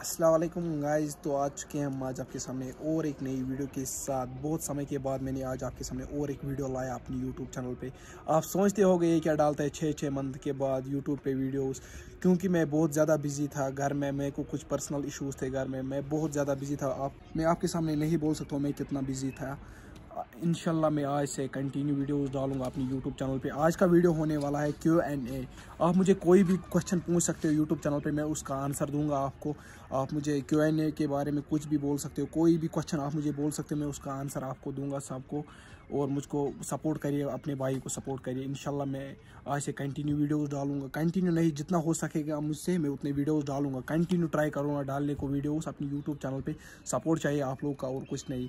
Aslam guys तो आ चुके हैं हम आज आपके सामने और एक नई वीडियो के साथ बहुत समय के बाद मैंने आज आपके सामने और एक वीडियो लाया अपने यूट्यूब चैनल पे आप सोचते हो ये क्या डालता है छः छः मंथ के बाद यूट्यूब पे वीडियोस क्योंकि मैं बहुत ज़्यादा बिजी था घर में मेरे को कुछ पर्सनल इशूज़ थे घर में मैं बहुत ज़्यादा बिजी था आप मैं आपके सामने नहीं बोल सकता हूँ मैं कितना बिजी था इनशाला मैं आज से कंटिन्यू वीडियोस डालूंगा अपने यूट्यूब चैनल पे आज का वीडियो होने वाला है क्यू एंड ए आप मुझे कोई भी क्वेश्चन पूछ सकते हो यूट्यूब चैनल पे मैं उसका आंसर दूंगा आपको आप मुझे क्यू एंड ए के बारे में कुछ भी बोल सकते हो कोई भी क्वेश्चन आप मुझे बोल सकते हो मैं उसका आंसर आपको दूंगा सबको और मुझको सपोर्ट करिए अपने भाई को सपोर्ट करिए इन मैं आज से कंटिन्यू वीडियोज़ डालूंगा कंटिन्यू नहीं जितना हो सकेगा मुझसे मैं उतने वीडियोज़ डालूंगा कंटिन्यू ट्राई करूँगा डालने को वीडियोज़ अपने यूट्यूब चैनल पर सपोर्ट चाहिए आप लोग का और कुछ नहीं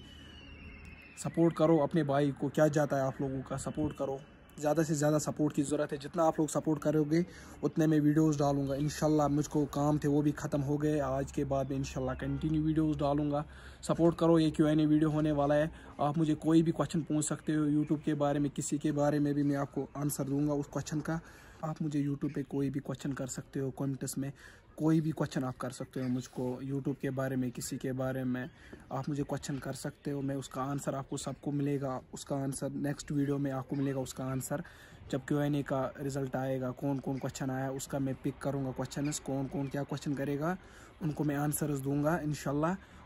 सपोर्ट करो अपने भाई को क्या जाता है आप लोगों का सपोर्ट करो ज़्यादा से ज़्यादा सपोर्ट की ज़रूरत है जितना आप लोग सपोर्ट करोगे उतने में वीडियोस डालूंगा इन मुझको काम थे वो भी ख़त्म हो गए आज के बाद में इनशाला कंटिन्यू वीडियोस डालूंगा सपोर्ट करो ये क्यों एन वीडियो होने वाला है आप मुझे कोई भी क्वेश्चन पूछ सकते हो यूट्यूब के बारे में किसी के बारे में भी मैं आपको आंसर दूँगा उस क्वेश्चन का आप मुझे यूट्यूब पर कोई भी क्वेश्चन कर सकते हो कॉमेंट्स में कोई भी क्वेश्चन आप कर सकते हो मुझको यूट्यूब के बारे में किसी के बारे में आप मुझे क्वेश्चन कर सकते हो मैं उसका आंसर आपको सबको मिलेगा उसका आंसर नेक्स्ट वीडियो में आपको मिलेगा उसका आंसर जब क्यू एन ए का रिज़ल्ट आएगा कौन कौन क्वेश्चन आया उसका मैं पिक करूँगा क्वेश्चन कौन कौन क्या क्वेश्चन करेगा उनको मैं आंसर्स दूंगा इन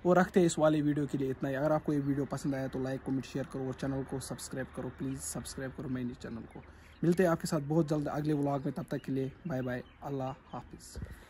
और रखते हैं इस वाले वीडियो के लिए इतना ही अगर आपको ये वीडियो पसंद आया तो लाइक कमेंट शेयर करो और चैनल को सब्सक्राइब करो प्लीज़ सब्सक्राइब करो मेरे चैनल को मिलते हैं आपके साथ बहुत जल्द अगले व्लॉग में तब तक के लिए बाय बाय अल्लाह हाफिज़